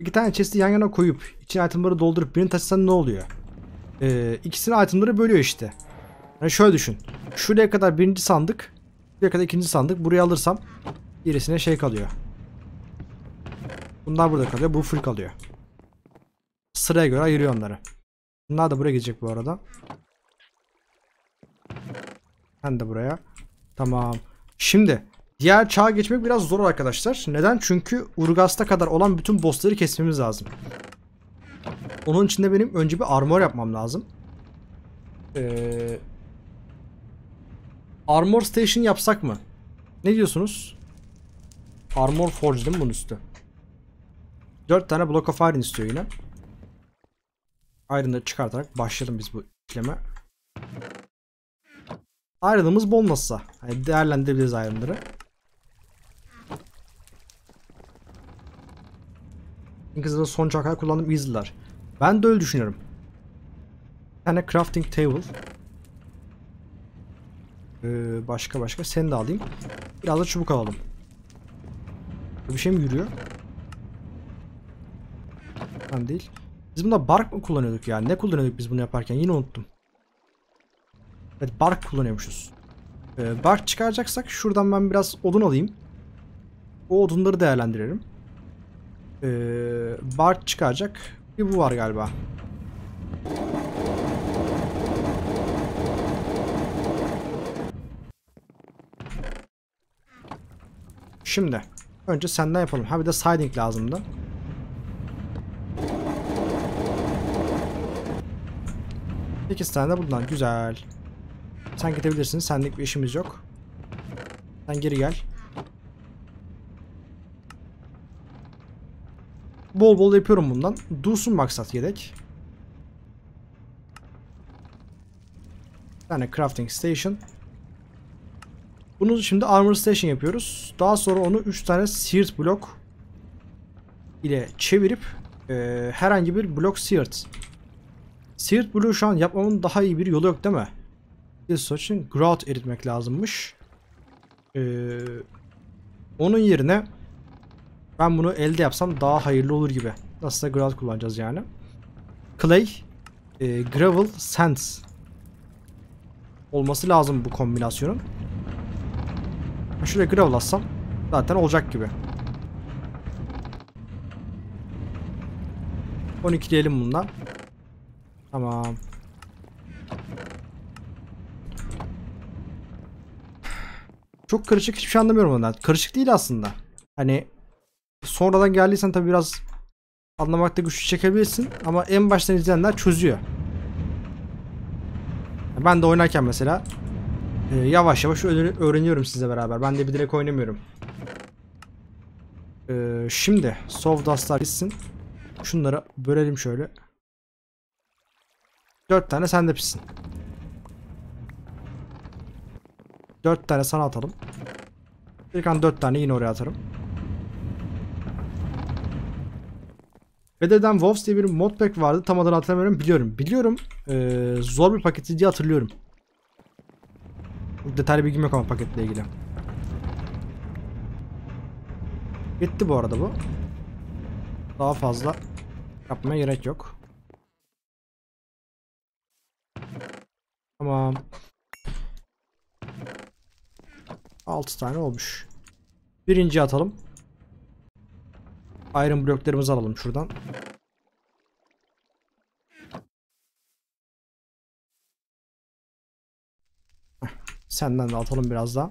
İki tane chest'i yan yana koyup içine itemları doldurup birini taşısan ne oluyor? Ee, ikisini itemları bölüyor işte. Yani şöyle düşün. Şuraya kadar birinci sandık. Şuraya kadar ikinci sandık. Buraya alırsam gerisine şey kalıyor. Bunlar burada kalıyor. Bu full kalıyor. Sıraya göre ayırıyor onları. Bunlar da buraya gidecek bu arada. Ben de buraya. Tamam. Şimdi Diğer çağa geçmek biraz zor arkadaşlar. Neden? Çünkü Urgas'ta kadar olan bütün bossları kesmemiz lazım. Onun için de benim önce bir armor yapmam lazım. Ee, armor station yapsak mı? Ne diyorsunuz? Armor forge değil mi bunun üstü? 4 tane block of iron istiyor yine. Iron'ları çıkartarak başlayalım biz bu işleme. Iron'ımız bol nasılsa. Yani değerlendirebiliriz Iron'ları. Kızıl'ın son çakar kullandım izler. Ben de öyle düşünüyorum. Bir tane crafting table. Ee, başka başka. Sen de alayım. Biraz da çubuk alalım. Bir şey mi yürüyor? Ben değil. Biz bunda bark mı kullanıyorduk yani? Ne kullanıyorduk biz bunu yaparken? Yine unuttum. Evet bark kullanıyormuşuz. Ee, bark çıkaracaksak şuradan ben biraz odun alayım. O odunları değerlendiririm. Ee, Bart çıkaracak. Bir bu var galiba. Şimdi. Önce senden yapalım. Ha bir de siding lazımdı. İki tane de bundan. Güzel. Sen gidebilirsin. Senlik bir işimiz yok. Sen geri gel. Bol bol yapıyorum bundan. Dursun maksat yedek. Bir tane crafting station. Bunu şimdi armor station yapıyoruz. Daha sonra onu 3 tane seared blok ile çevirip e, herhangi bir blok seared. Seared bloğu şu an yapmamın daha iyi bir yolu yok değil mi? Steel için grout eritmek lazımmış. Ee, onun yerine ben bunu elde yapsam daha hayırlı olur gibi. Nasıl da gravel kullanacağız yani. Clay, e, gravel, sands olması lazım bu kombinasyonun. Şuraya gravel atsam zaten olacak gibi. 12 diyelim bundan. Tamam. Çok karışık hiçbir şey anlamıyorum ondan. Karışık değil aslında. Hani Sonradan geldiysen tabi biraz anlamakta güç çekebilirsin ama en baştan izleyenler çözüyor. Ben de oynarken mesela e, yavaş yavaş öğreniyorum size beraber. Ben de bir direkt oynamıyorum. E, şimdi Sovdastlar gitsin. Şunları bölelim şöyle. Dört tane sen de pissin. Dört tane sana atalım. Bir an dört tane yine oraya atarım. Feather'den Wolves diye bir modpack vardı. Tam adını hatırlamıyorum. Biliyorum. Biliyorum. Ee, zor bir paketi diye hatırlıyorum. Detaylı bilgim yok ama paketle ilgili. Gitti bu arada bu. Daha fazla yapmaya gerek yok. Tamam. 6 tane olmuş. Birinci atalım iron bloklarımızı alalım şuradan. senden de atalım biraz daha.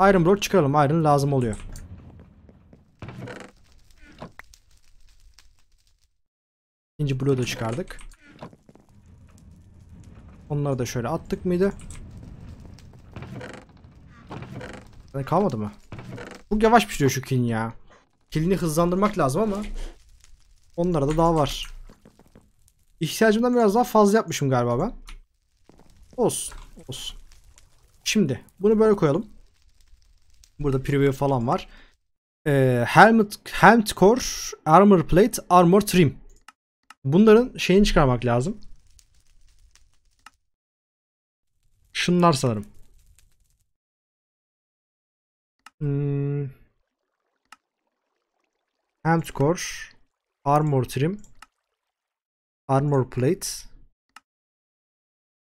Iron blok çıkaralım. Iron lazım oluyor. İkinci bloğu da çıkardık. Onları da şöyle attık mıydı? Yani kalmadı mı? Bu yavaş pişiyor şu kin ya. Kilini hızlandırmak lazım ama onlara da daha var. İhtiyacımdan biraz daha fazla yapmışım galiba ben. Olsun. Olsun. Şimdi bunu böyle koyalım. Burada preview falan var. Ee, helmet, helmet core, armor plate, armor trim. Bunların şeyini çıkarmak lazım. Şunlar sanırım. Hand Core Armor Trim Armor Plate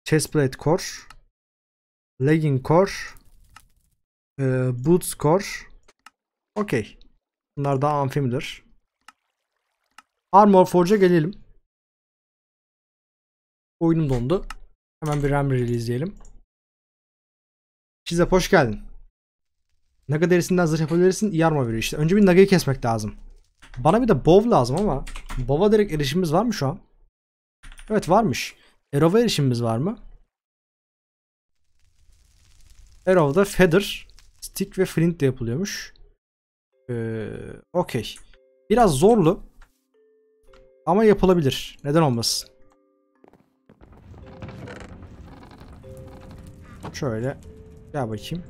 Chest Plate Core Legging Core e, Boots Core Okey. Bunlar daha amfimidir. Armor Forge'a gelelim. Oyunum dondu. Hemen bir RAM izleyelim. Size hoş geldin. Naga derisinden zırh yapabilirsin. İyi armor veriyor işte. Önce bir Naga'yı kesmek lazım. Bana bir de bov lazım ama bova direkt erişimimiz var mı şu an? Evet varmış. Arrow'a erişimimiz var mı? Arrow'da feather, stick ve flint de yapılıyormuş. Ee, Okey. Biraz zorlu. Ama yapılabilir. Neden olmasın? Şöyle. Gel bakayım.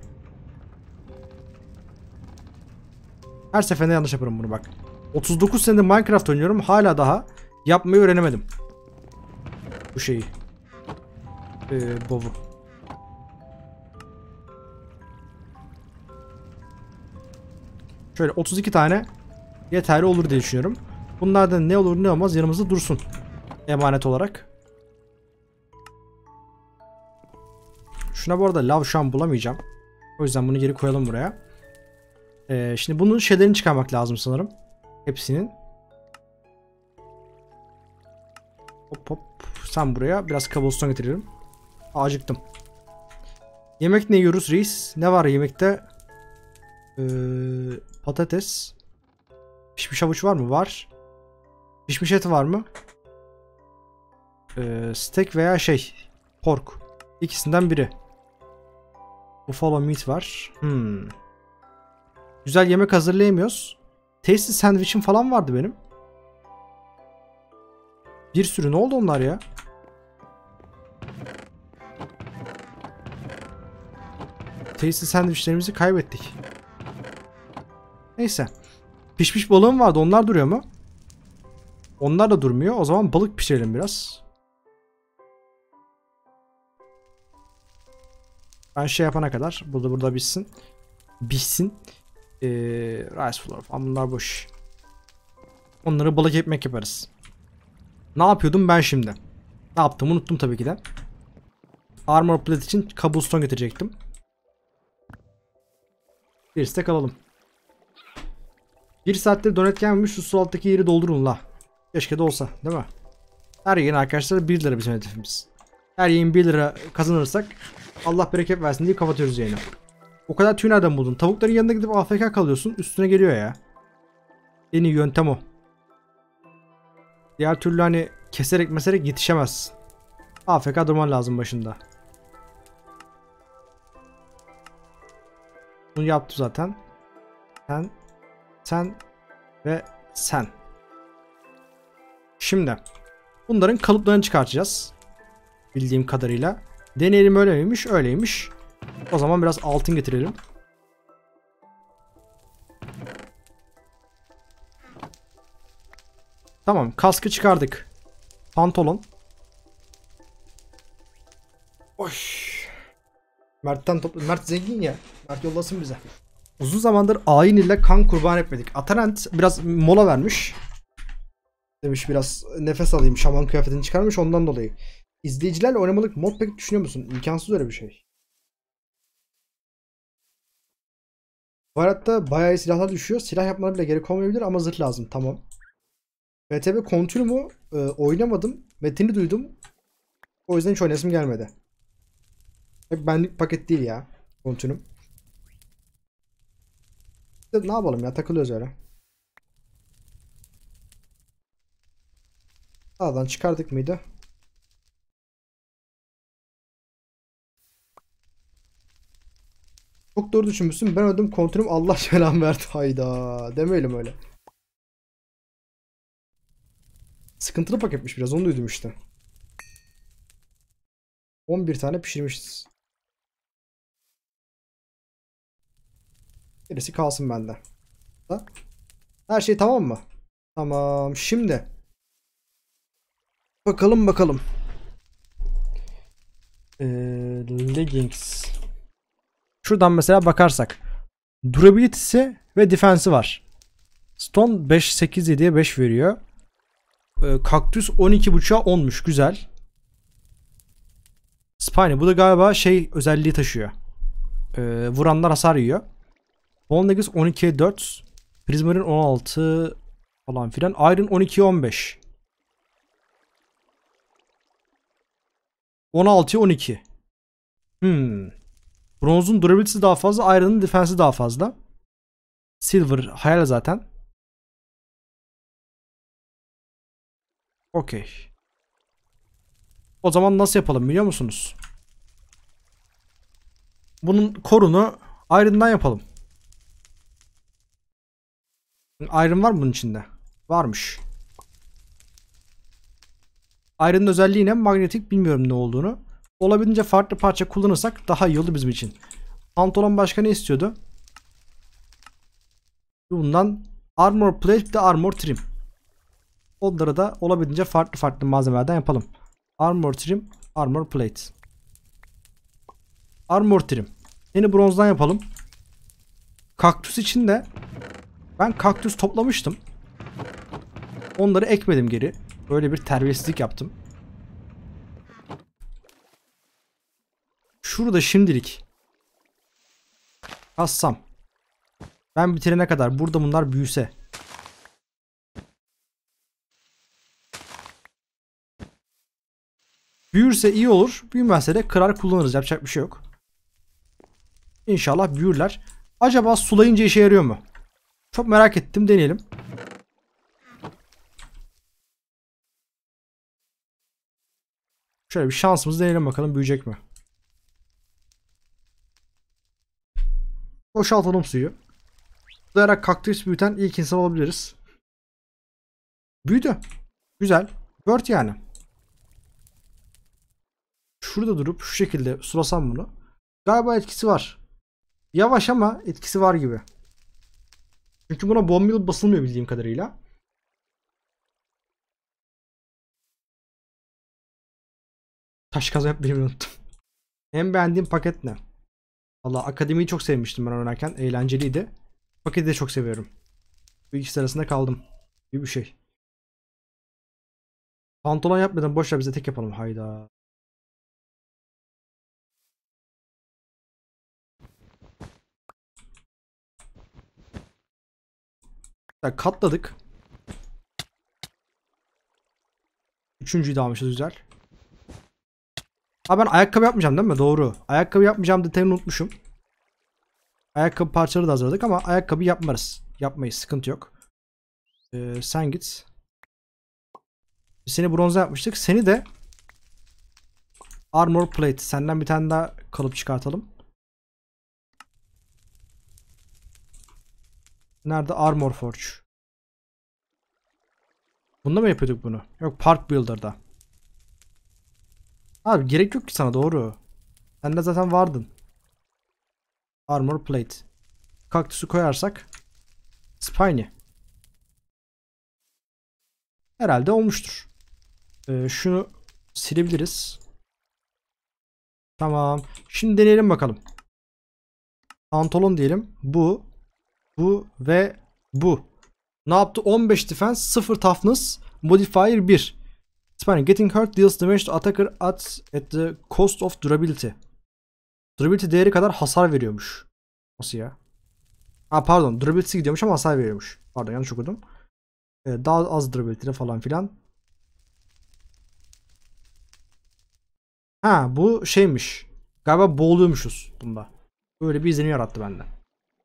Her seferinde yanlış yaparım bunu bak. 39 senedir Minecraft oynuyorum. Hala daha yapmayı öğrenemedim. Bu şeyi. Ee, bovu. Şöyle 32 tane yeterli olur diye düşünüyorum. Bunlardan ne olur ne olmaz yanımızda dursun. Emanet olarak. Şuna bu arada lav şu bulamayacağım. O yüzden bunu geri koyalım buraya. Ee, şimdi bunun şeylerini çıkarmak lazım sanırım. Hepsinin. Hop hop. Sen buraya biraz kabulston getirelim. Acıktım. Yemek ne yiyoruz reis? Ne var yemekte? Ee, patates. Pişmiş havuç var mı? Var. Pişmiş et var mı? Ee, steak veya şey. Pork. İkisinden biri. Buffalo meat var. Hmm. Güzel yemek hazırlayamıyoruz. Tasty sandviçim falan vardı benim. Bir sürü ne oldu onlar ya? Tasty sandviçlerimizi kaybettik. Neyse. Pişmiş balığım vardı. Onlar duruyor mu? Onlar da durmuyor. O zaman balık pişirelim biraz. Ben şey yapana kadar. Burada burada bitsin. Bitsin. Ee, rice flour falan bunlar boş. Onları balık ekmek yaparız. Ne yapıyordum ben şimdi? Ne yaptım unuttum tabii ki de. Armor plate için cobblestone getirecektim. Bir stack alalım. Bir saatte donet gelmemiş şu su alttaki yeri doldurun la. Keşke de olsa değil mi? Her yayın arkadaşlar 1 lira bizim hedefimiz. Her yayın 1 lira kazanırsak Allah bereket versin diye kapatıyoruz yayını. O kadar tüy nereden buldun? Tavukların yanına gidip AFK kalıyorsun. Üstüne geliyor ya. En iyi yöntem o. Diğer türlü hani keserek meserek yetişemez. AFK durman lazım başında. Bunu yaptı zaten. Sen, sen ve sen. Şimdi bunların kalıplarını çıkartacağız. Bildiğim kadarıyla. Deneyelim öyle miymiş? Öyleymiş. O zaman biraz altın getirelim. Tamam kaskı çıkardık. Pantolon. Oy. Mert'ten topla. Mert zengin ya. Mert yollasın bize. Uzun zamandır ayin ile kan kurban etmedik. Atarant biraz mola vermiş. Demiş biraz nefes alayım. Şaman kıyafetini çıkarmış ondan dolayı. İzleyicilerle oynamalık mod pek düşünüyor musun? İmkansız öyle bir şey. Baharat'ta bayağı iyi silahlar düşüyor. Silah yapmana bile gerek olmayabilir ama zırh lazım. Tamam. VTB Continuum'u e, oynamadım. Metini duydum. O yüzden hiç oynasım gelmedi. Hep benlik paket değil ya. kontrolüm. İşte ne yapalım ya takılıyoruz öyle. Sağdan çıkardık mıydı? Çok doğru düşünmüşsün. Ben öldüm kontrolüm Allah selam verdi. Hayda. Demeyelim öyle. Sıkıntılı paketmiş biraz onu duydum işte. 11 tane pişirmişiz. Gerisi kalsın bende. Her şey tamam mı? Tamam. Şimdi. Bakalım bakalım. Ee, leggings. Şuradan mesela bakarsak. Durability'si ve defense'i var. Stone 5, 8, 7'ye 5 veriyor. Ee, kaktüs 12.5'a 10'muş. Güzel. Spiny. Bu da galiba şey özelliği taşıyor. Ee, vuranlar hasar yiyor. Bonlegus 12'ye 4. Prismarin 16 falan filan. Iron 12'ye 15. 16'ya 12. Hmm. Bronzun durabilitesi daha fazla. Iron'ın defensi daha fazla. Silver hayal zaten. Okey. O zaman nasıl yapalım biliyor musunuz? Bunun korunu Iron'dan yapalım. Iron var mı bunun içinde? Varmış. Iron'ın özelliği ne? Magnetik bilmiyorum ne olduğunu olabildiğince farklı parça kullanırsak daha iyi olur bizim için. Antolon başka ne istiyordu? Bundan armor plate bir de armor trim. Onları da olabildiğince farklı farklı malzemelerden yapalım. Armor trim, armor plate. Armor trim. Yeni bronzdan yapalım. Kaktüs için de ben kaktüs toplamıştım. Onları ekmedim geri. Böyle bir terbiyesizlik yaptım. şurada şimdilik kassam. Ben bitirene kadar burada bunlar büyüse. Büyürse iyi olur. Büyümezse de kırar kullanırız. Yapacak bir şey yok. İnşallah büyürler. Acaba sulayınca işe yarıyor mu? Çok merak ettim. Deneyelim. Şöyle bir şansımızı deneyelim bakalım büyüyecek mi? Boşaltalım suyu. Zıplayarak kaktüs büyüten ilk insan olabiliriz. Büyüdü. Güzel. Bird yani. Şurada durup şu şekilde sulasam bunu. Galiba etkisi var. Yavaş ama etkisi var gibi. Çünkü buna bombil basılmıyor bildiğim kadarıyla. Taş kazı yapmayı unuttum. En beğendiğim paket ne? Valla akademiyi çok sevmiştim ben oynarken. Eğlenceliydi. Paketi de çok seviyorum. Bu ikisi arasında kaldım. Bir bir şey. Pantolon yapmadan boş bize tek yapalım. Hayda. Katladık. Üçüncüyü de almışız güzel. Ha ben ayakkabı yapmayacağım değil mi? Doğru. Ayakkabı yapmayacağım detayını unutmuşum. Ayakkabı parçaları da hazırladık ama ayakkabı yapmarız. Yapmayız. Sıkıntı yok. Ee, sen git. Seni bronza yapmıştık. Seni de armor plate. Senden bir tane daha kalıp çıkartalım. Nerede? Armor forge. Bunda mı yapıyorduk bunu? Yok Park Builder'da. Abi gerek yok ki sana doğru. Sen de zaten vardın. Armor plate. Kaktüsü koyarsak. Spiny. Herhalde olmuştur. Ee, şunu silebiliriz. Tamam. Şimdi deneyelim bakalım. Pantolon diyelim. Bu. Bu ve bu. Ne yaptı? 15 defense, 0 toughness, modifier 1. It's Getting hurt deals damage to attacker at, at the cost of durability. Durability değeri kadar hasar veriyormuş. Nasıl ya? Ha pardon. Durability gidiyormuş ama hasar veriyormuş. Pardon yanlış okudum. Ee, daha az durability falan filan. Ha bu şeymiş. Galiba boğuluyormuşuz bunda. Böyle bir izlenim yarattı bende.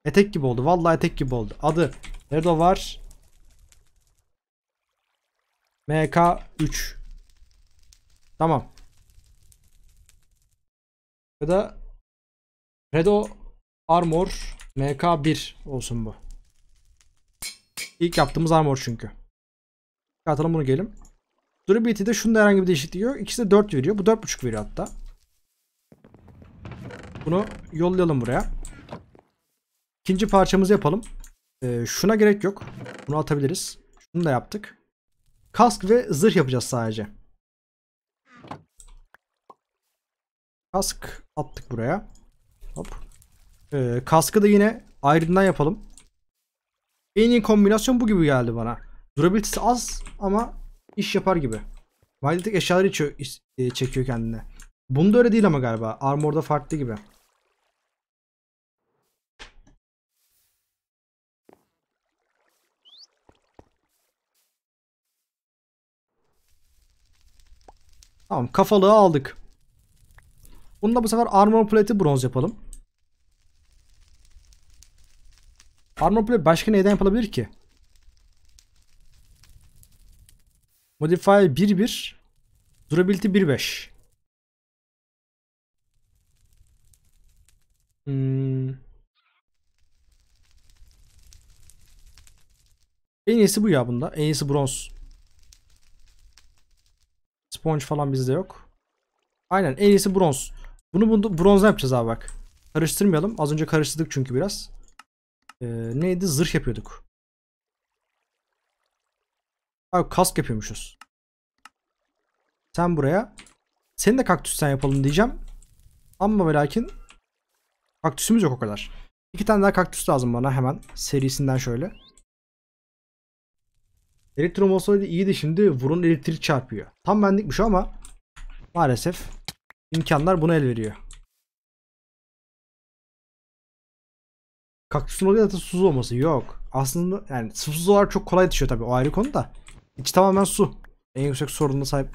Etek gibi oldu. Vallahi etek gibi oldu. Adı nerede var? MK3 Tamam. Ya da Redo Armor MK1 olsun bu. İlk yaptığımız armor çünkü. Atalım bunu gelim. de şunda herhangi bir değişiklik yok. İkisi de 4 veriyor. Bu 4.5 veriyor hatta. Bunu yollayalım buraya. İkinci parçamızı yapalım. Ee, şuna gerek yok. Bunu atabiliriz. Şunu da yaptık. Kask ve zırh yapacağız sadece. Kask attık buraya. Hop. Ee, kaskı da yine ayrından yapalım. En iyi kombinasyon bu gibi geldi bana. Durabilitesi az ama iş yapar gibi. Validik eşyaları içiyor, e, çekiyor kendine. Bunda öyle değil ama galiba. Armor'da farklı gibi. Tamam kafalığı aldık. Bunu da bu sefer armor plate'i bronz yapalım. Armor plate başka neyden yapılabilir ki? Modify 1-1, Durability 1.5 Hmm. En iyisi bu ya bunda. En iyisi bronz. Sponge falan bizde yok. Aynen en iyisi bronz. Bunu, bunu bronzdan yapacağız abi bak. Karıştırmayalım. Az önce karıştırdık çünkü biraz. Ee, neydi? Zırh yapıyorduk. Abi kask yapıyormuşuz. Sen buraya. Seni de kaktüsten yapalım diyeceğim. Ama ve kaktüsümüz yok o kadar. İki tane daha kaktüs lazım bana hemen. Serisinden şöyle. Elektrum iyiydi şimdi. Vurun elektrik çarpıyor. Tam benlikmiş ama maalesef imkanlar buna el veriyor. Kaktüsün oluyor zaten susuz olması. Yok. Aslında yani susuz olarak çok kolay düşüyor tabii. O ayrı konu da. İç tamamen su. En yüksek sorununa sahip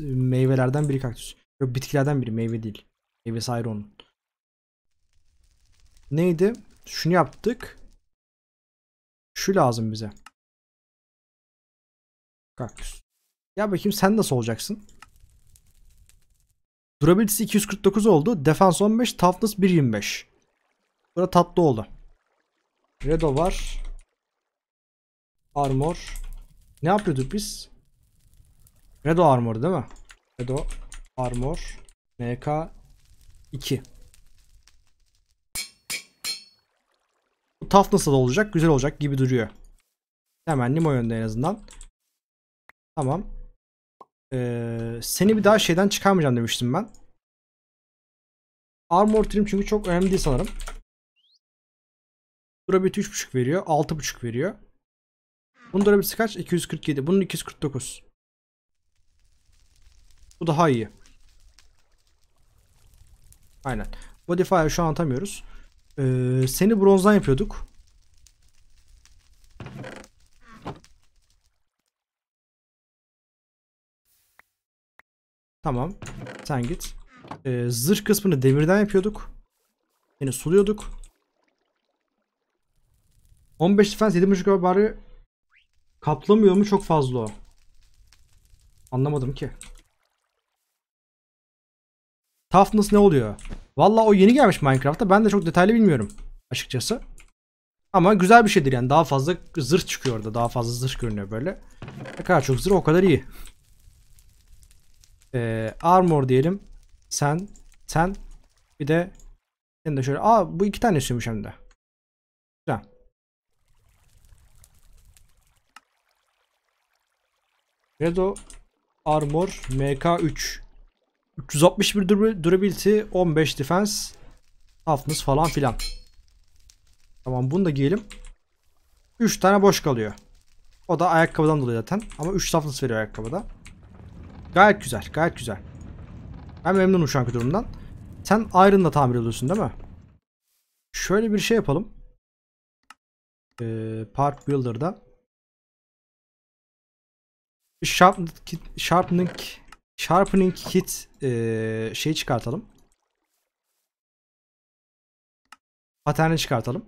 meyvelerden biri kaktüs. Yok bitkilerden biri. Meyve değil. Meyvesi ayrı onun. Neydi? Şunu yaptık. Şu lazım bize. Kaktüs. Ya bakayım sen nasıl olacaksın? Durability'si 249 oldu. defense 15, toughness 1.25. Burada tatlı oldu. Redo var. Armor. Ne yapıyorduk biz? Redo armor değil mi? Redo armor. MK 2. Bu toughness'a da olacak. Güzel olacak gibi duruyor. Hemen o yönde en azından. Tamam. Ee, seni bir daha şeyden çıkarmayacağım demiştim ben. Armor trim çünkü çok önemli değil sanırım. Durability 3.5 veriyor. 6.5 veriyor. Bunun durability kaç? 247. Bunun 249. Bu daha iyi. Aynen. Modifier şu an atamıyoruz. Ee, seni bronzdan yapıyorduk. Tamam. Sen git. Ee, zırh kısmını demirden yapıyorduk. Yine suluyorduk. 15 defense 7.5 barı kaplamıyor mu çok fazla o. Anlamadım ki. Toughness ne oluyor? Valla o yeni gelmiş Minecraft'ta. Ben de çok detaylı bilmiyorum açıkçası. Ama güzel bir şeydir yani. Daha fazla zırh çıkıyor orada. Daha fazla zırh görünüyor böyle. Ne kadar çok zırh o kadar iyi e, armor diyelim. Sen, sen bir de sen de şöyle. Aa bu iki tane istiyormuş hem de. Güzel. Redo Armor MK3 361 durability 15 defense toughness falan filan. Tamam bunu da giyelim. 3 tane boş kalıyor. O da ayakkabıdan dolayı zaten. Ama 3 toughness veriyor ayakkabıda. Gayet güzel. Gayet güzel. Ben memnunum şu anki durumdan. Sen Iron'la tamir ediyorsun değil mi? Şöyle bir şey yapalım. Ee, Park Builder'da. Sharpening, sharpening, kit e, şey çıkartalım. Paterni çıkartalım.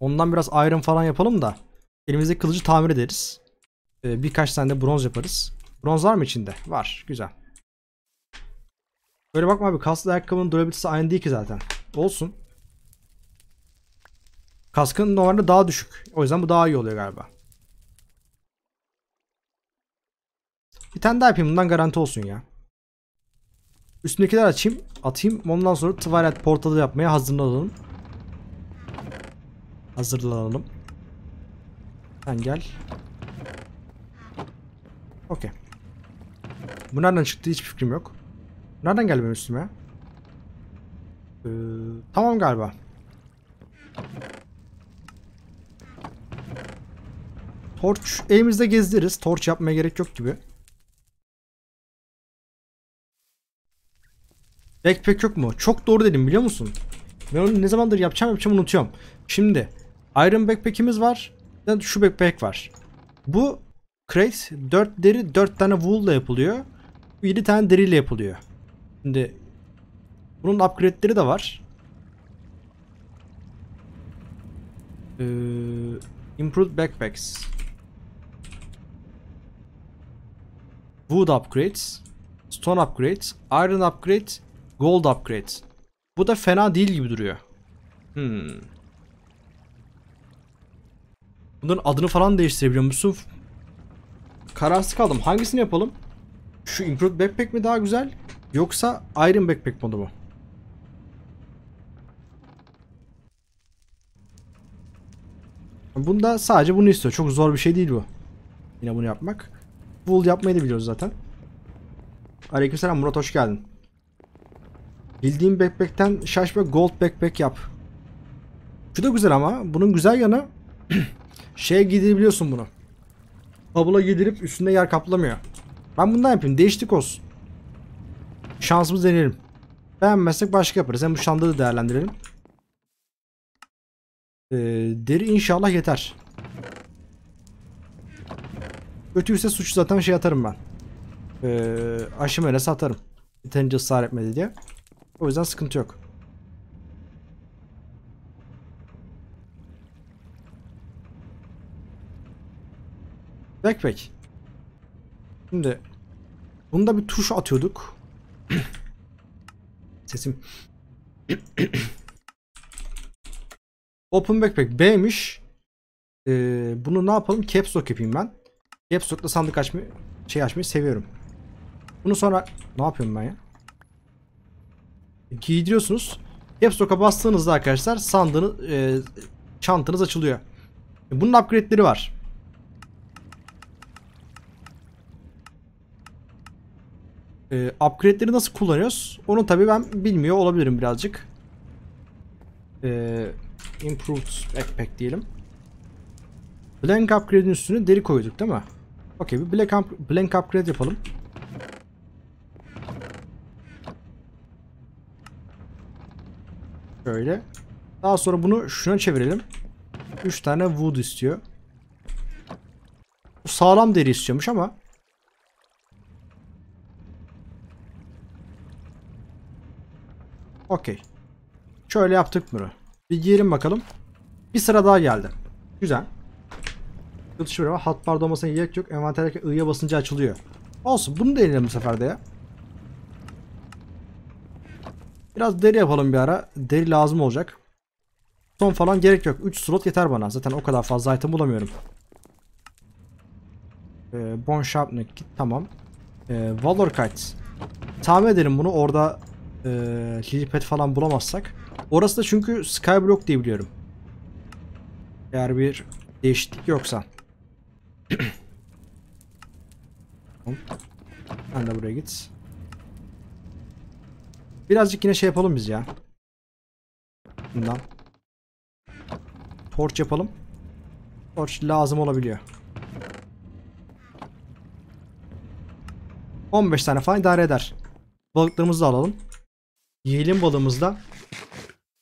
Ondan biraz iron falan yapalım da elimizdeki kılıcı tamir ederiz. Ee, birkaç tane de bronz yaparız. Bronz var mı içinde? Var. Güzel. Böyle bakma abi kaslı ayakkabının durabilitesi aynı değil ki zaten. Olsun. Kaskın normalde daha düşük. O yüzden bu daha iyi oluyor galiba. Bir tane daha yapayım. Bundan garanti olsun ya. Üstündekiler açayım. Atayım. Ondan sonra Twilight Portal'ı yapmaya hazırlanalım. Hazırlanalım. Sen gel. Okey. Bu nereden çıktı Hiç fikrim yok. Nereden geldi benim üstüme? Ee, tamam galiba. Torç elimizde gezdiririz. Torç yapmaya gerek yok gibi. Backpack yok mu? Çok doğru dedim biliyor musun? Ben onu ne zamandır yapacağım yapacağım unutuyorum. Şimdi Iron Backpack'imiz var. Şu Backpack var. Bu crate 4 deri 4 tane wool ile yapılıyor. 7 tane deriyle yapılıyor. Şimdi bunun upgrade'leri de var. Ee, improved backpacks. Wood upgrades, stone upgrades, iron upgrade, gold upgrade. Bu da fena değil gibi duruyor. Hmm. Bunların adını falan değiştirebiliyor musun? Kararsız kaldım. Hangisini yapalım? Şu Improved Backpack mi daha güzel? Yoksa Iron Backpack modu mu? Bunda sadece bunu istiyor. Çok zor bir şey değil bu. Yine bunu yapmak. Wool yapmayı da biliyoruz zaten. Aleykümselam Murat hoş geldin. Bildiğim backpack'ten şaşma gold backpack yap. Şu da güzel ama. Bunun güzel yanı şeye gidebiliyorsun bunu. Bavula giydirip üstünde yer kaplamıyor. Ben bundan yapayım. Değişiklik olsun. Şansımız deneyelim. Beğenmezsek başka yaparız. Hem bu şanda da değerlendirelim. Ee, deri inşallah yeter. Kötüyse suç zaten şey atarım ben. Ee, aşı melesi atarım. Yeterince ısrar etmedi diye. O yüzden sıkıntı yok. Backpack. Şimdi Bunda bir tuş atıyorduk. Sesim. Open Backpack B'miş. Ee, bunu ne yapalım? Caps Lock yapayım ben. Caps Lock'la sandık açmayı, şey açmayı seviyorum. Bunu sonra ne yapıyorum ben ya? Giydiriyorsunuz. Caps Lock'a bastığınızda arkadaşlar sandığınız, e, çantanız açılıyor. Bunun upgrade'leri var. Ee, upgrade'leri nasıl kullanıyoruz? Onu tabii ben bilmiyor olabilirim birazcık. Ee, improved backpack diyelim. Blank upgrade'in üstüne deri koyduk değil mi? Okey bir black, up blank upgrade yapalım. Şöyle. Daha sonra bunu şuna çevirelim. 3 tane wood istiyor. sağlam deri istiyormuş ama Okey. Şöyle yaptık bunu. Bir giyelim bakalım. Bir sıra daha geldi. Güzel. Kılıçı var. Hot bar gerek yok. Envanterdeki I'ya basınca açılıyor. Olsun. Bunu deneyelim bu sefer de ya. Biraz deri yapalım bir ara. Deri lazım olacak. Son falan gerek yok. 3 slot yeter bana. Zaten o kadar fazla item bulamıyorum. Ee, bon Sharpnik. Tamam. Ee, Valor Kite. Tahmin edelim bunu. Orada e, Lilipet falan bulamazsak. Orası da çünkü Skyblock diye biliyorum. Eğer bir değişiklik yoksa. Sen de buraya git. Birazcık yine şey yapalım biz ya. Bundan. Torç yapalım. Torç lazım olabiliyor. 15 tane falan idare eder. Balıklarımızı da alalım. Yiyelim balımızda.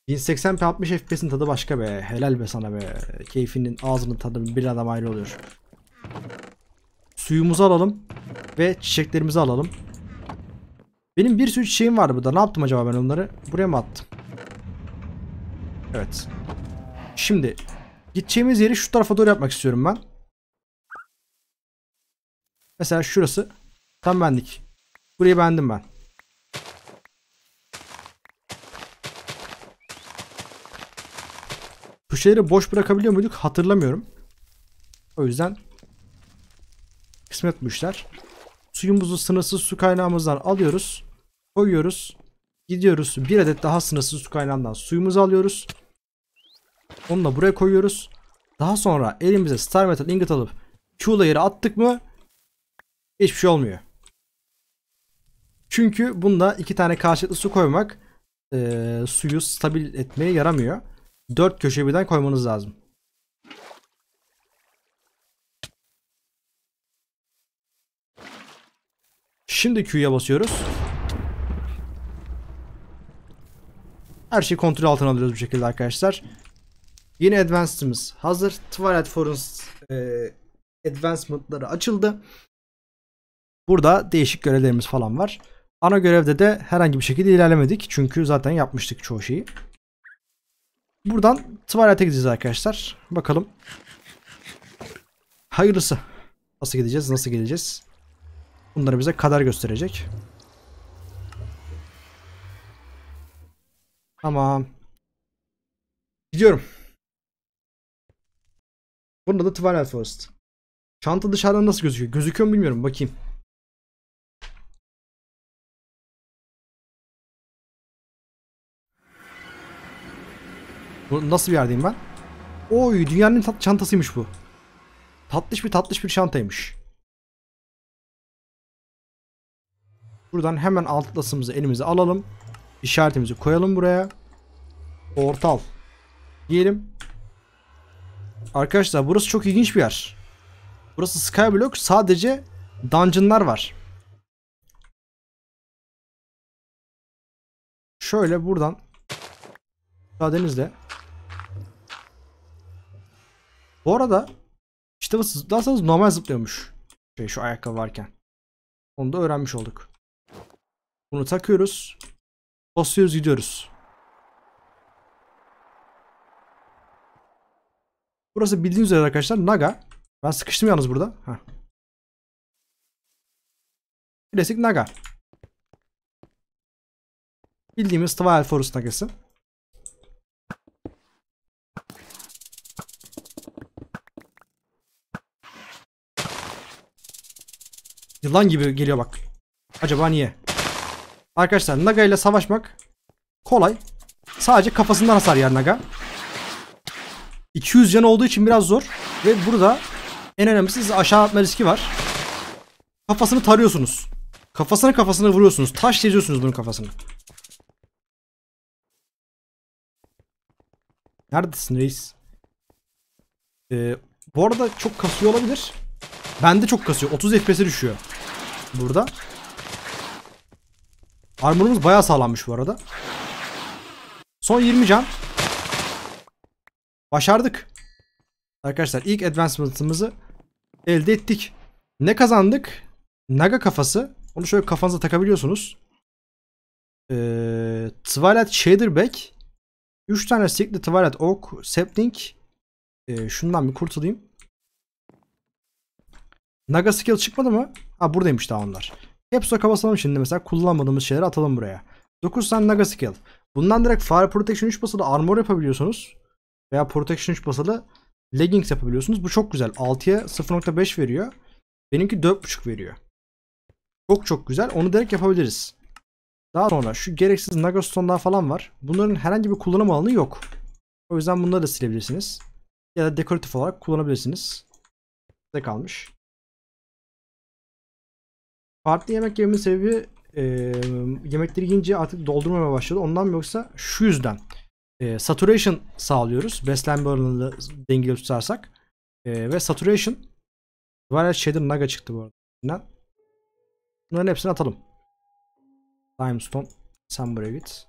1080p 60 FPS'in tadı başka be. Helal be sana be. Keyfinin ağzının tadı bir adam ayrı oluyor. Suyumuzu alalım. Ve çiçeklerimizi alalım. Benim bir sürü çiçeğim vardı burada. Ne yaptım acaba ben onları? Buraya mı attım? Evet. Şimdi gideceğimiz yeri şu tarafa doğru yapmak istiyorum ben. Mesela şurası tam bendik. Burayı bendim ben. şeyleri boş bırakabiliyor muyduk hatırlamıyorum. O yüzden kısmet bu Suyumuzu sınırsız su kaynağımızdan alıyoruz. Koyuyoruz. Gidiyoruz. Bir adet daha sınırsız su kaynağından suyumuzu alıyoruz. Onu da buraya koyuyoruz. Daha sonra elimize Star Metal Ingot alıp Q'la yere attık mı hiçbir şey olmuyor. Çünkü bunda iki tane karşılıklı su koymak e, suyu stabil etmeye yaramıyor. 4 köşe birden koymanız lazım. Şimdi Q'ya basıyoruz. Her şeyi kontrol altına alıyoruz bu şekilde arkadaşlar. Yeni Advanced'ımız hazır. Twilight Forest e, modları açıldı. Burada değişik görevlerimiz falan var. Ana görevde de herhangi bir şekilde ilerlemedik. Çünkü zaten yapmıştık çoğu şeyi. Buradan tuvalete gideceğiz arkadaşlar. Bakalım. Hayırlısı. Nasıl gideceğiz? Nasıl geleceğiz? Bunları bize kadar gösterecek. Tamam. Gidiyorum. Bunun da Twilight Forest. Çanta dışarıdan nasıl gözüküyor? Gözüküyor mu bilmiyorum. Bakayım. Bu nasıl bir yerdeyim ben? Oy dünyanın tat çantasıymış bu. Tatlış bir tatlış bir çantaymış. Buradan hemen altlasımızı elimize alalım. İşaretimizi koyalım buraya. Portal. Diyelim. Arkadaşlar burası çok ilginç bir yer. Burası Skyblock sadece dungeonlar var. Şöyle buradan müsaadenizle bu arada işte zıplarsanız normal zıplıyormuş. Şey, şu ayakkabı varken. Onu da öğrenmiş olduk. Bunu takıyoruz. Basıyoruz gidiyoruz. Burası bildiğiniz üzere arkadaşlar Naga. Ben sıkıştım yalnız burada. Heh. Klasik Naga. Bildiğimiz Twilight Forest Nagası. Yılan gibi geliyor bak. Acaba niye? Arkadaşlar Naga ile savaşmak kolay. Sadece kafasından hasar yer Naga. 200 can olduğu için biraz zor. Ve burada en önemlisi size aşağı atma riski var. Kafasını tarıyorsunuz. Kafasını kafasını vuruyorsunuz. Taş diziyorsunuz bunun kafasını. Neredesin reis? Ee, bu arada çok kasıyor olabilir. Bende çok kasıyor. 30 FPS'e düşüyor. Burada. Armorumuz bayağı sağlammış bu arada. Son 20 can. Başardık. Arkadaşlar ilk advancement'ımızı elde ettik. Ne kazandık? Naga kafası. Onu şöyle kafanıza takabiliyorsunuz. Ee, Twilight Shaderback. 3 tane Sickly Twilight Oak Sapling. Ee, şundan bir kurtulayım. Naga skill çıkmadı mı? Ha buradaymış daha onlar. Hepsi soka basalım şimdi mesela kullanmadığımız şeyleri atalım buraya. 9 tane Naga skill. Bundan direkt Fire Protection 3 basalı armor yapabiliyorsunuz. Veya Protection 3 basalı leggings yapabiliyorsunuz. Bu çok güzel. 6'ya 0.5 veriyor. Benimki 4.5 veriyor. Çok çok güzel. Onu direkt yapabiliriz. Daha sonra şu gereksiz Naga Stone'lar falan var. Bunların herhangi bir kullanım alanı yok. O yüzden bunları da silebilirsiniz. Ya da dekoratif olarak kullanabilirsiniz. Size kalmış. Farklı yemek yememin sebebi e, yemekleri yiyince artık doldurmaya başladı. Ondan mı yoksa şu yüzden. E, saturation sağlıyoruz. Beslenme oranını dengeli tutarsak. E, ve saturation Varial Shader Naga çıktı bu arada. Bunların hepsini atalım. Limestone. Sen buraya git.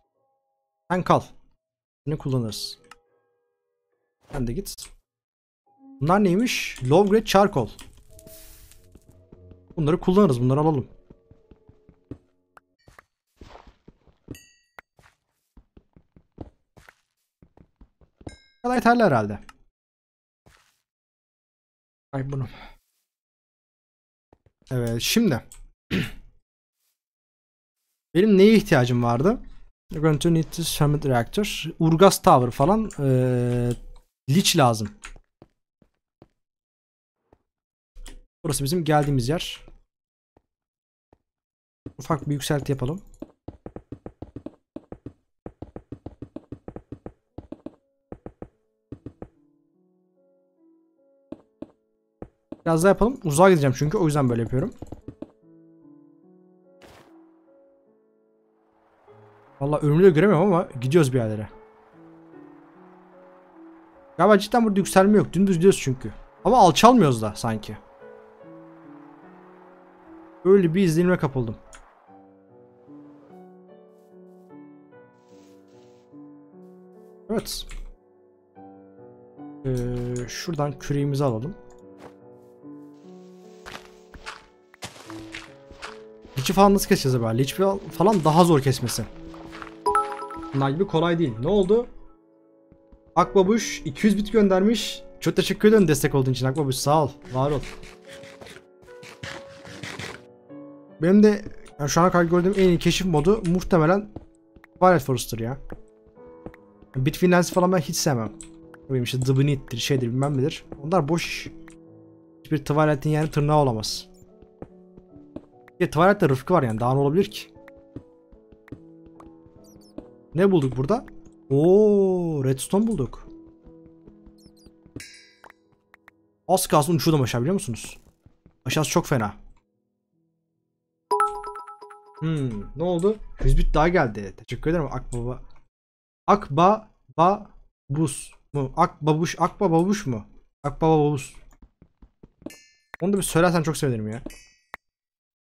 Sen kal. Seni kullanırız. Sen de git. Bunlar neymiş? Low grade charcoal. Bunları kullanırız. Bunları alalım. Bu kadar yeterli herhalde. Ay bunu. Evet şimdi. Benim neye ihtiyacım vardı? You're going to need this hermit reactor. Urgas Tower falan. Ee, Lich lazım. Burası bizim geldiğimiz yer ufak bir yükselti yapalım. Biraz daha yapalım. Uzağa gideceğim çünkü o yüzden böyle yapıyorum. Vallahi önümü göremiyorum ama gidiyoruz bir yerlere. Galiba cidden burada yükselme yok. Dümdüz gidiyoruz çünkü. Ama alçalmıyoruz da sanki. Böyle bir izlenime kapıldım. Evet. Ee, şuradan küreğimizi alalım. Liçi falan nasıl keseceğiz böyle? Liçi falan daha zor kesmesi. Bunlar gibi kolay değil. Ne oldu? Akbabuş 200 bit göndermiş. Çok teşekkür ederim destek olduğun için Akbabuş. Sağ ol. Var ol. Benim de yani şu ana kadar gördüğüm en iyi keşif modu muhtemelen Wild Forest'tır ya. Between falan ben hiç sevmem. Benim işte Dibnit'tir, şeydir bilmem nedir. Onlar boş iş. Hiçbir tuvaletin yani tırnağı olamaz. Ya Twilight'te Rıfkı var yani daha ne olabilir ki? Ne bulduk burada? Ooo redstone bulduk. Az kalsın uçuyordum aşağı biliyor musunuz? Aşağısı çok fena. Hmm, ne oldu? 100 bit daha geldi. Teşekkür ederim Akbaba. Akba babus mu? Akbabuş, akba babuş mu? Akba babuş. Onu da bir söylersen çok sevinirim ya.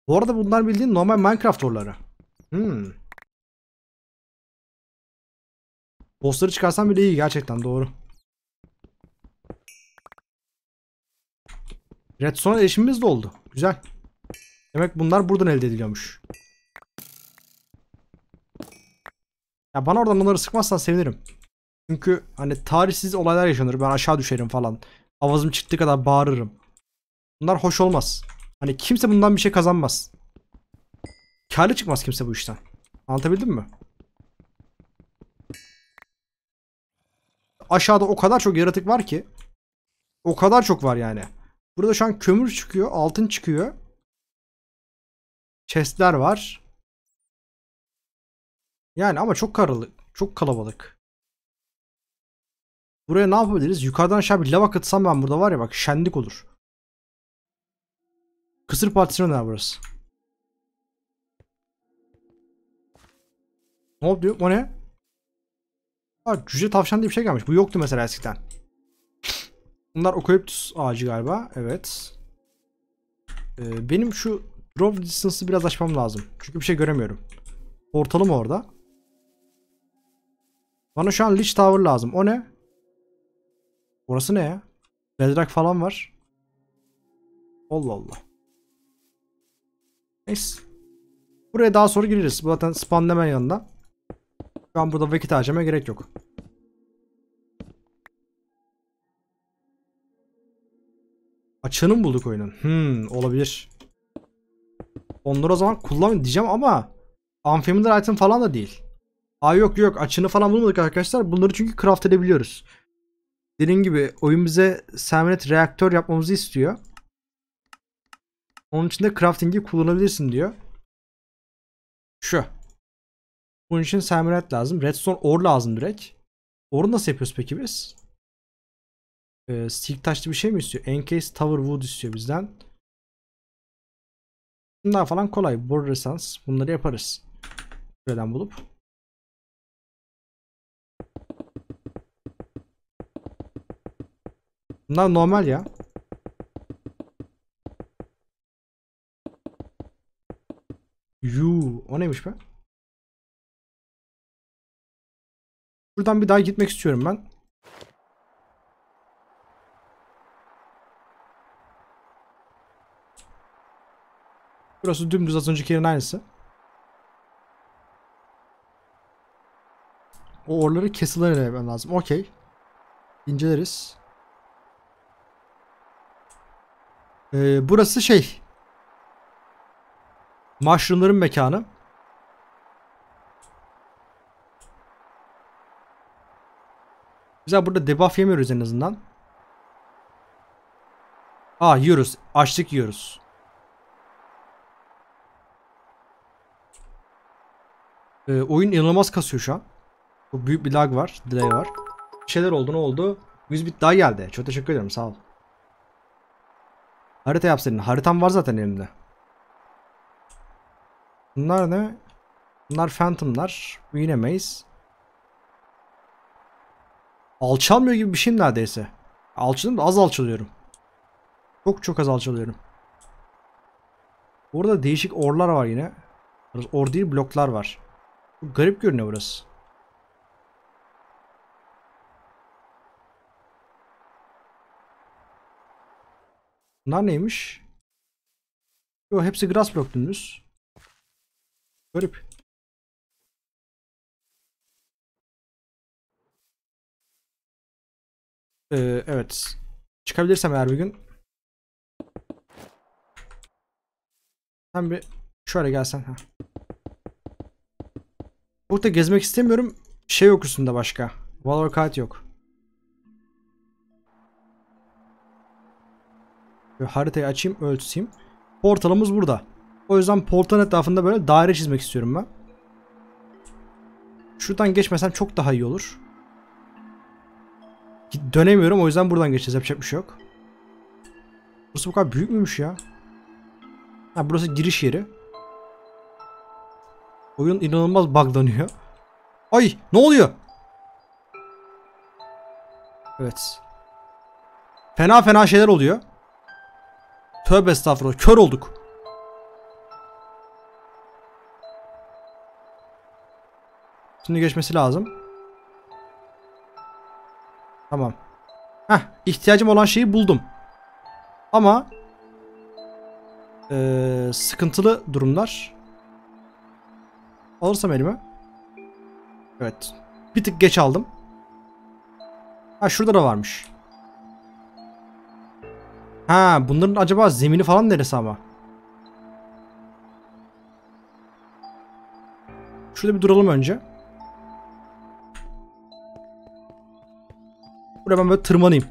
Bu arada bunlar bildiğin normal Minecraft orları. Hmm. Bossları çıkarsan bile iyi gerçekten doğru. Redstone erişimimiz de oldu. Güzel. Demek bunlar buradan elde ediliyormuş. Ya bana oradan bunları sıkmazsan sevinirim. Çünkü hani tarihsiz olaylar yaşanır. Ben aşağı düşerim falan. Avazım çıktığı kadar bağırırım. Bunlar hoş olmaz. Hani kimse bundan bir şey kazanmaz. Karlı çıkmaz kimse bu işten. Anlatabildim mi? Aşağıda o kadar çok yaratık var ki. O kadar çok var yani. Burada şu an kömür çıkıyor, altın çıkıyor. Chestler var. Yani ama çok karalı, çok kalabalık. Buraya ne yapabiliriz? Yukarıdan aşağı bir lava katsam ben burada var ya bak şenlik olur. Kısır partisine ne burası? Ne oldu diyor? O ne? Aa, cüce tavşan diye bir şey gelmiş. Bu yoktu mesela eskiden. Bunlar okaliptüs ağacı galiba. Evet. Ee, benim şu drop distance'ı biraz açmam lazım. Çünkü bir şey göremiyorum. Portalı mı orada? Bana şu an Lich Tower lazım. O ne? Burası ne ya? Bedrak falan var. Allah Allah. Neyse. Buraya daha sonra gireriz. Bu zaten spawn hemen yanında. Şu an burada vakit harcamaya gerek yok. Açığını mı bulduk oyunun? Hmm olabilir. Onları o zaman kullan diyeceğim ama Unfamiliar item falan da değil. Aa yok yok açını falan bulmadık arkadaşlar. Bunları çünkü craft edebiliyoruz. Dediğim gibi oyun bize Sermanet reaktör yapmamızı istiyor. Onun için de crafting'i kullanabilirsin diyor. Şu. Bunun için Sermanet lazım. Redstone or lazım direkt. Or'u nasıl yapıyoruz peki biz? Ee, steel taşlı bir şey mi istiyor? Encase tower wood istiyor bizden. Bunlar falan kolay. Border sense. Bunları yaparız. Şuradan bulup. Bunlar normal ya. Yuu. O neymiş be? Buradan bir daha gitmek istiyorum ben. Burası dümdüz az önceki yerin aynısı. O orları kesilene ben lazım. Okey. İnceleriz. Ee, burası şey. Mushroomların mekanı. Güzel burada debuff yemiyoruz en azından. Aa yiyoruz. Açlık yiyoruz. Ee, oyun inanılmaz kasıyor şu an. Çok büyük bir lag var. Delay var. Bir şeyler oldu ne oldu? 100 bit daha geldi. Çok teşekkür ederim. Sağ ol. Harita yap senin. Haritam var zaten elimde. Bunlar ne? Bunlar Phantom'lar. Bu yine Maze. Alçalmıyor gibi bir şeyim neredeyse. Alçalım da az alçalıyorum. Çok çok az alçalıyorum. Burada değişik orlar var yine. Or değil bloklar var. Çok garip görünüyor burası. Bunlar neymiş? Yo hepsi grass block dümdüz. Garip. Ee, evet. Çıkabilirsem eğer bir gün. Sen bir şöyle gelsen. Ha. Burada gezmek istemiyorum. Şey yok üstünde başka. Valor kart yok. Böyle haritayı açayım ölçeyim. Portalımız burada. O yüzden portalın etrafında böyle daire çizmek istiyorum ben. Şuradan geçmesem çok daha iyi olur. Dönemiyorum o yüzden buradan geçeceğiz. Yapacak bir şey yok. Burası bu kadar büyük müymüş ya? Ha burası giriş yeri. Oyun inanılmaz buglanıyor. Ay ne oluyor? Evet. Fena fena şeyler oluyor. Tövbe estağfurullah kör olduk. Şimdi geçmesi lazım. Tamam. Heh, ihtiyacım olan şeyi buldum. Ama ee, sıkıntılı durumlar. Alırsam elime. Evet. Bir tık geç aldım. Ha şurada da varmış. Ha bunların acaba zemini falan neresi ama? Şurada bir duralım önce. Buraya ben böyle tırmanayım.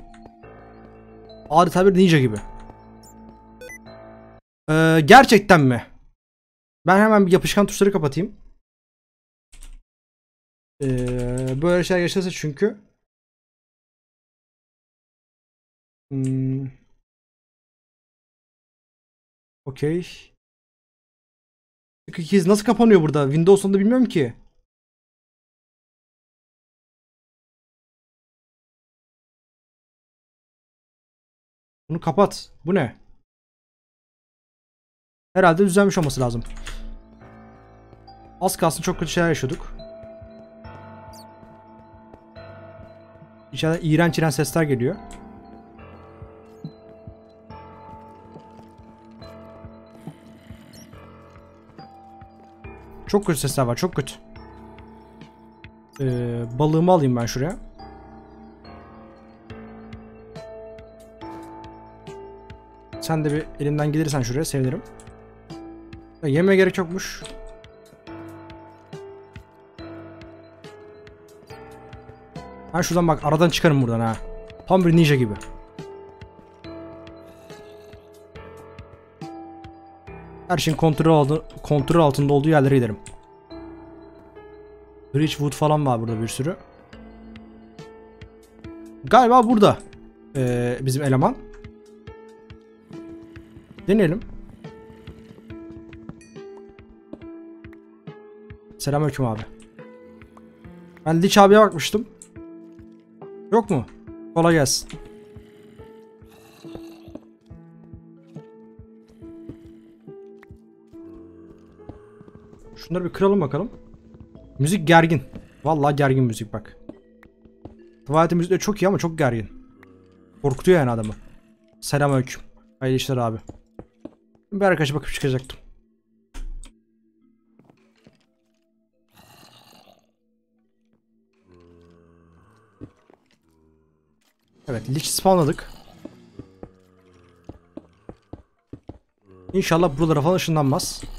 Adeta bir ninja gibi. Ee, gerçekten mi? Ben hemen bir yapışkan tuşları kapatayım. Ee, böyle şeyler yaşarsa çünkü. Hmm. Okey. Cookies nasıl kapanıyor burada? Windows onda bilmiyorum ki. Bunu kapat. Bu ne? Herhalde düzelmiş olması lazım. Az kalsın çok kötü şeyler yaşadık. İçeriden iğrenç iğren sesler geliyor. Çok kötü sesler var. Çok kötü. Ee, balığımı alayım ben şuraya. Sen de bir elinden gelirsen şuraya sevinirim. Ya, yeme gerek yokmuş. Ben şuradan bak aradan çıkarım buradan ha. Tam bir ninja gibi. Her şeyin kontrol, altı, kontrol altında olduğu yerlere giderim. Bridgewood falan var burada bir sürü. Galiba burada ee, bizim eleman. Deneyelim. Selamünaleyküm abi. Ben Lich abiye bakmıştım. Yok mu? Kolay gelsin. Şunları bir kıralım bakalım. Müzik gergin. Vallahi gergin müzik bak. Tuvalete müzik de çok iyi ama çok gergin. Korkutuyor yani adamı. Selamünaleyküm. Hayırlı işler abi. Bir arkadaşa bakıp çıkacaktım. Evet, lich spawnladık. İnşallah buralara falan ışınlanmaz.